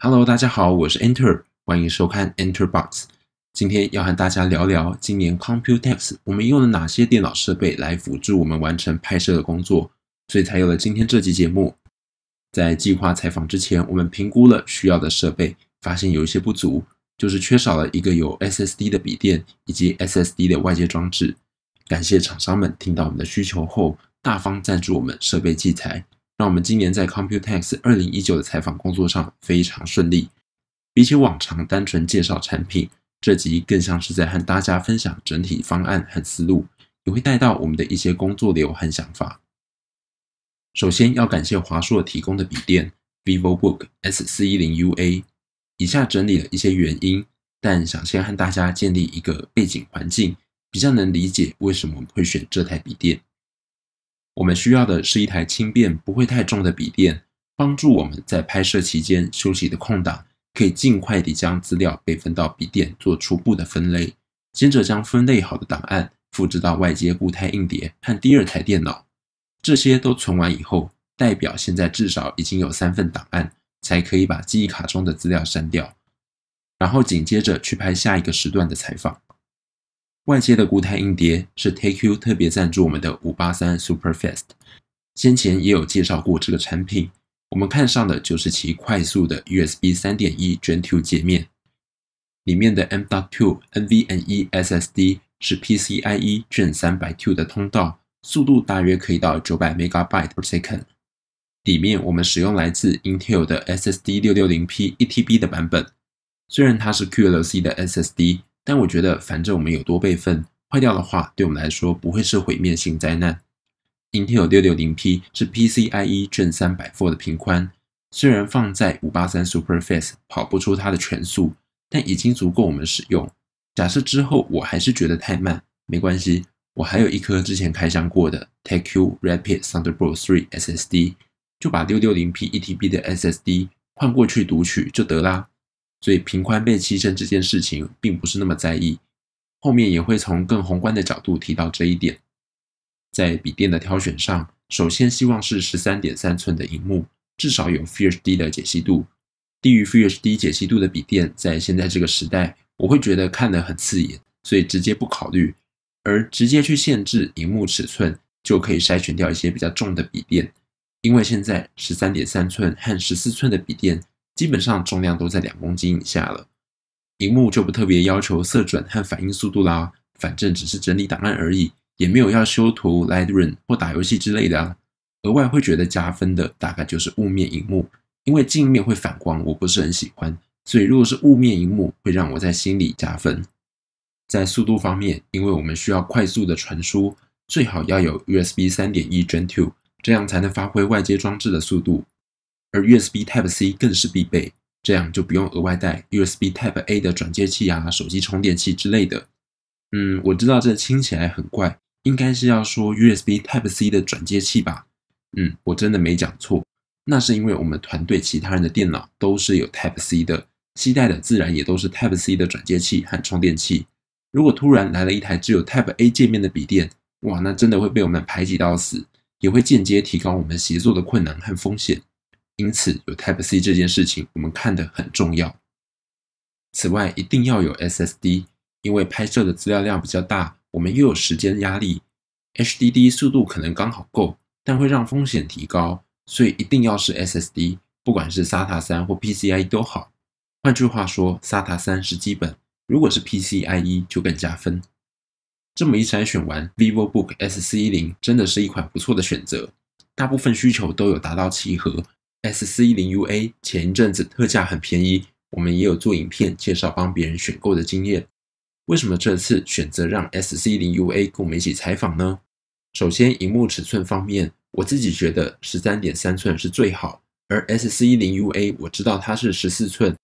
Hello，大家好，我是 Enter，欢迎收看 Enterbox。今天要和大家聊聊今年 Computex，我们用了哪些电脑设备来辅助我们完成拍摄的工作，所以才有了今天这期节目。在计划采访之前，我们评估了需要的设备，发现有一些不足，就是缺少了一个有 SSD 的笔电以及 SSD 的外接装置。感谢厂商们听到我们的需求后，大方赞助我们设备器材。让我们今年在 Computex 二零一九的采访工作上非常顺利。比起往常单纯介绍产品，这集更像是在和大家分享整体方案和思路，也会带到我们的一些工作流和想法。首先要感谢华硕提供的笔电 VivoBook S 四一零 UA。以下整理了一些原因，但想先和大家建立一个背景环境，比较能理解为什么会选这台笔电。我们需要的是一台轻便、不会太重的笔电，帮助我们在拍摄期间休息的空档，可以尽快地将资料备份到笔电做初步的分类，接着将分类好的档案复制到外接固态硬碟和第二台电脑。这些都存完以后，代表现在至少已经有三份档案，才可以把记忆卡中的资料删掉，然后紧接着去拍下一个时段的采访。外接的固态硬碟是 TakeQ 特别赞助我们的五八三 Super Fest，先前也有介绍过这个产品。我们看上的就是其快速的 USB 三点一 Gen Two 界面，里面的 M.2 NVMe SSD 是 PCIe Gen 三百 Two 的通道，速度大约可以到九百 MB/s per e。e c o n d 里面我们使用来自 Intel 的 SSD 六六零 P 一 TB 的版本，虽然它是 QLC 的 SSD。但我觉得，反正我们有多备份，坏掉的话，对我们来说不会是毁灭性灾难。Intel 660P 是 PCIe 卷三百 f o r 的频宽，虽然放在五八三 s u p e r f a s t 跑不出它的全速，但已经足够我们使用。假设之后我还是觉得太慢，没关系，我还有一颗之前开箱过的 Taq Rapid Thunderbolt 3 SSD，就把六六零 P 一 TB 的 SSD 换过去读取就得啦。所以，平宽被牺牲这件事情并不是那么在意。后面也会从更宏观的角度提到这一点。在笔电的挑选上，首先希望是十三点三寸的荧幕，至少有 Full HD 的解析度。低于 Full HD 解析度的笔电，在现在这个时代，我会觉得看得很刺眼，所以直接不考虑。而直接去限制荧幕尺寸，就可以筛选掉一些比较重的笔电。因为现在十三点三寸和十四寸的笔电。基本上重量都在两公斤以下了，荧幕就不特别要求色准和反应速度啦，反正只是整理档案而已，也没有要修图、Lightroom 或打游戏之类的啊。额外会觉得加分的大概就是雾面荧幕，因为镜面会反光，我不是很喜欢，所以如果是雾面荧幕，会让我在心里加分。在速度方面，因为我们需要快速的传输，最好要有 USB 三点一 Gen Two，这样才能发挥外接装置的速度。而 USB Type C 更是必备，这样就不用额外带 USB Type A 的转接器啊、手机充电器之类的。嗯，我知道这听起来很怪，应该是要说 USB Type C 的转接器吧？嗯，我真的没讲错。那是因为我们团队其他人的电脑都是有 Type C 的，携带的自然也都是 Type C 的转接器和充电器。如果突然来了一台只有 Type A 界面的笔电，哇，那真的会被我们排挤到死，也会间接提高我们协作的困难和风险。因此，有 Type C 这件事情我们看得很重要。此外，一定要有 SSD，因为拍摄的资料量比较大，我们又有时间压力，HDD 速度可能刚好够，但会让风险提高，所以一定要是 SSD，不管是 SATA 三或 PCIe 都好。换句话说，SATA 三是基本，如果是 PCIe 就更加分。这么一筛选完，Vivo Book S C 零真的是一款不错的选择，大部分需求都有达到契合。S C 零 U A 前一阵子特价很便宜，我们也有做影片介绍帮别人选购的经验。为什么这次选择让 S C 零 U A 跟我们一起采访呢？首先，荧幕尺寸方面，我自己觉得十三点三寸是最好，而 S C 零 U A 我知道它是十四寸，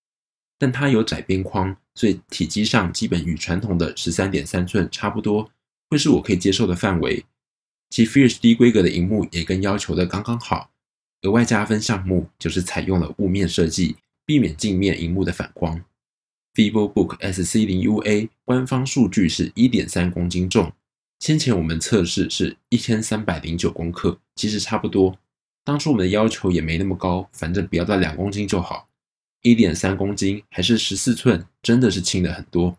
但它有窄边框，所以体积上基本与传统的十三点三寸差不多，会是我可以接受的范围。其 FHD 规格的荧幕也跟要求的刚刚好。额外加分项目就是采用了雾面设计，避免镜面荧幕的反光。Vivo Book S C 零 U A 官方数据是一点三公斤重，先前我们测试是一千三百零九克，其实差不多。当初我们的要求也没那么高，反正不要到两公斤就好。一点三公斤还是十四寸，真的是轻了很多。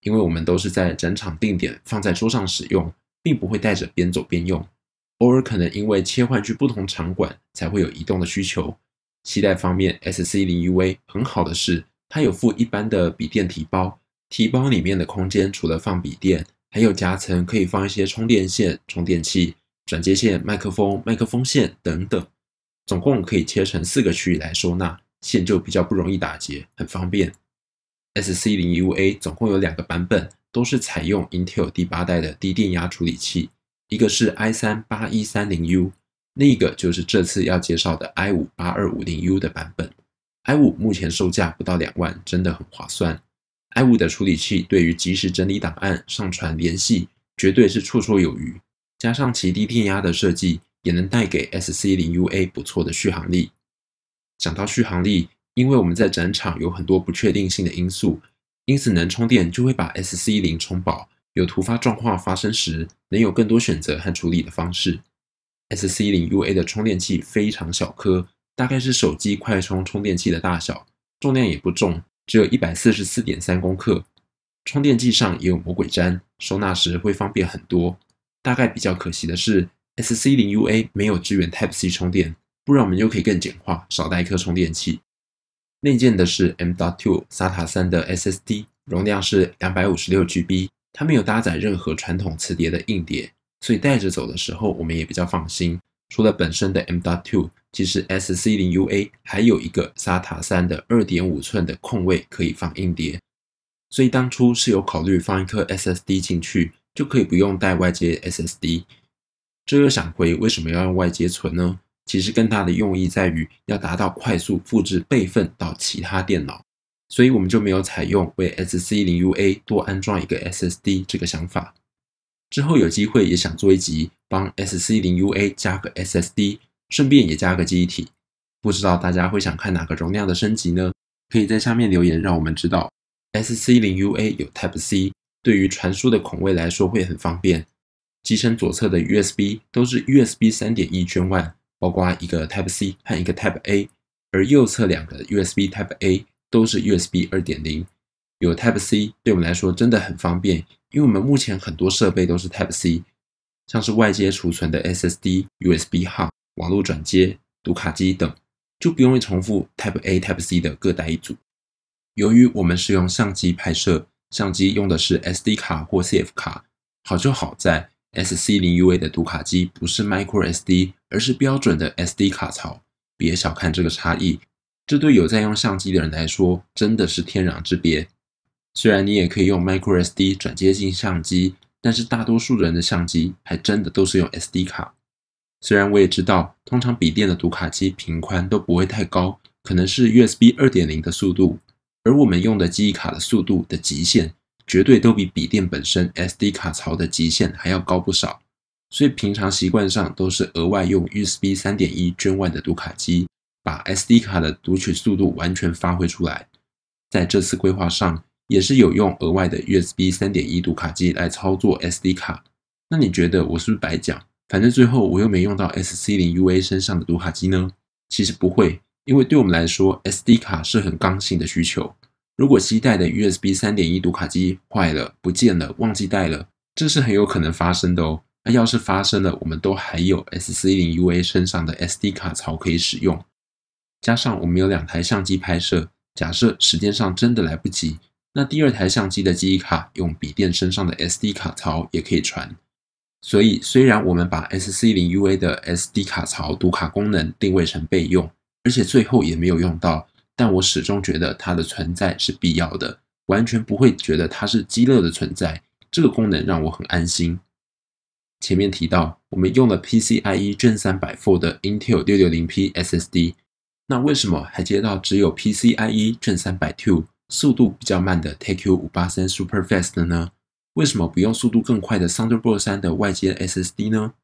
因为我们都是在展场定点放在桌上使用，并不会带着边走边用。偶尔可能因为切换去不同场馆，才会有移动的需求。携带方面 s c 0 u v 很好的是，它有附一般的笔电提包，提包里面的空间除了放笔电，还有夹层可以放一些充电线、充电器、转接线、麦克风、麦克风线等等，总共可以切成四个区域来收纳线，就比较不容易打结，很方便。s c 0 u a 总共有两个版本，都是采用 Intel 第八代的低电压处理器。一个是 i 三八一三零 U，另一个就是这次要介绍的 i 五八二五零 U 的版本。i 五目前售价不到两万，真的很划算。i 五的处理器对于及时整理档案、上传、联系，绝对是绰绰有余。加上其低电压的设计，也能带给 S C 零 U A 不错的续航力。讲到续航力，因为我们在展场有很多不确定性的因素，因此能充电就会把 S C 零充饱。有突发状况发生时，能有更多选择和处理的方式。S C 零 U A 的充电器非常小颗，大概是手机快充充电器的大小，重量也不重，只有一百四十四点三克。充电器上也有魔鬼粘，收纳时会方便很多。大概比较可惜的是，S C 零 U A 没有支援 Type C 充电，不然我们就可以更简化，少带一颗充电器。内建的是 M. 2 w SATA 三的 SSD，容量是两百五十六 G B。它没有搭载任何传统磁碟的硬碟，所以带着走的时候，我们也比较放心。除了本身的 M.2，其实 S C 零 U A 还有一个 SATA 三的二点五寸的空位可以放硬碟，所以当初是有考虑放一颗 SSD 进去，就可以不用带外接 SSD。这又想回为什么要用外接存呢？其实更大的用意在于要达到快速复制备份到其他电脑。所以我们就没有采用为 S C 零 U A 多安装一个 S S D 这个想法。之后有机会也想做一集帮 S C 零 U A 加个 S S D，顺便也加个记忆体。不知道大家会想看哪个容量的升级呢？可以在下面留言让我们知道。S C 零 U A 有 Type C，对于传输的孔位来说会很方便。机身左侧的 U S B 都是 U S B 三点一圈万，包括一个 Type C 和一个 Type A，而右侧两个 U S B Type A。都是 USB 二点零，有 Type C，对我们来说真的很方便，因为我们目前很多设备都是 Type C，像是外接储存的 SSD、USB 号、网络转接、读卡机等，就不用重复 Type A、Type C 的各带一组。由于我们是用相机拍摄，相机用的是 SD 卡或 CF 卡，好就好在 SC 零 UA 的读卡机不是 microSD，而是标准的 SD 卡槽，别小看这个差异。这对有在用相机的人来说，真的是天壤之别。虽然你也可以用 microSD 转接进相机，但是大多数人的相机还真的都是用 SD 卡。虽然我也知道，通常笔电的读卡机频宽都不会太高，可能是 USB 2.0的速度，而我们用的记忆卡的速度的极限，绝对都比笔电本身 SD 卡槽的极限还要高不少。所以平常习惯上都是额外用 USB 3.1 One 的读卡机。把 SD 卡的读取速度完全发挥出来，在这次规划上也是有用额外的 USB 三点一读卡机来操作 SD 卡。那你觉得我是不是白讲？反正最后我又没用到 SC 零 UA 身上的读卡机呢。其实不会，因为对我们来说，SD 卡是很刚性的需求。如果携带的 USB 三点一读卡机坏了、不见了、忘记带了，这是很有可能发生的哦。那要是发生了，我们都还有 SC 零 UA 身上的 SD 卡槽可以使用。加上我们有两台相机拍摄，假设时间上真的来不及，那第二台相机的记忆卡用笔电身上的 SD 卡槽也可以传。所以虽然我们把 SC 零 UA 的 SD 卡槽读卡功能定位成备用，而且最后也没有用到，但我始终觉得它的存在是必要的，完全不会觉得它是鸡肋的存在。这个功能让我很安心。前面提到我们用了 PCIe 正三百 Four 的 Intel 六六零 P SSD。那为什么还接到只有 PCIe 正三百 two 速度比较慢的 Take Q 五八三 Super Fast 的呢？为什么不用速度更快的 Thunderbolt 三的外接 SSD 呢？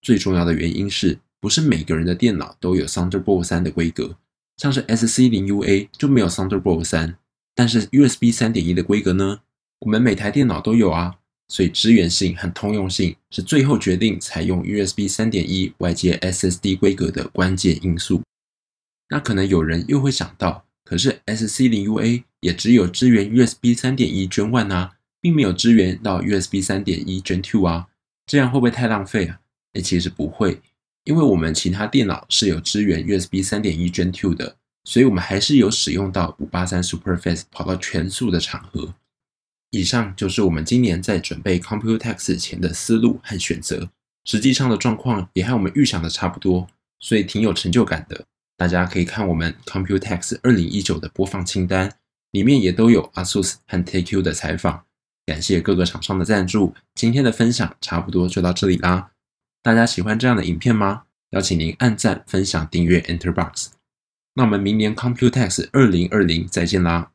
最重要的原因是不是每个人的电脑都有 Thunderbolt 三的规格？像是 S C 零 U A 就没有 Thunderbolt 三，但是 U S B 三点一的规格呢？我们每台电脑都有啊，所以支援性、和通用性是最后决定采用 U S B 三点一外接 S S D 规格的关键因素。那可能有人又会想到，可是 S C 零 U A 也只有支援 U S B 三点一 Gen One 啊，并没有支援到 U S B 三点一 Gen Two 啊，这样会不会太浪费啊？那其实不会，因为我们其他电脑是有支援 U S B 三点一 Gen Two 的，所以我们还是有使用到五八三 Super Face 跑到全速的场合。以上就是我们今年在准备 Computex 前的思路和选择，实际上的状况也和我们预想的差不多，所以挺有成就感的。大家可以看我们 Computex 二零一九的播放清单，里面也都有 ASUS 和 t e o u 的采访。感谢各个厂商的赞助。今天的分享差不多就到这里啦。大家喜欢这样的影片吗？邀请您按赞、分享、订阅 Enterbox。那我们明年 Computex 二零二零再见啦。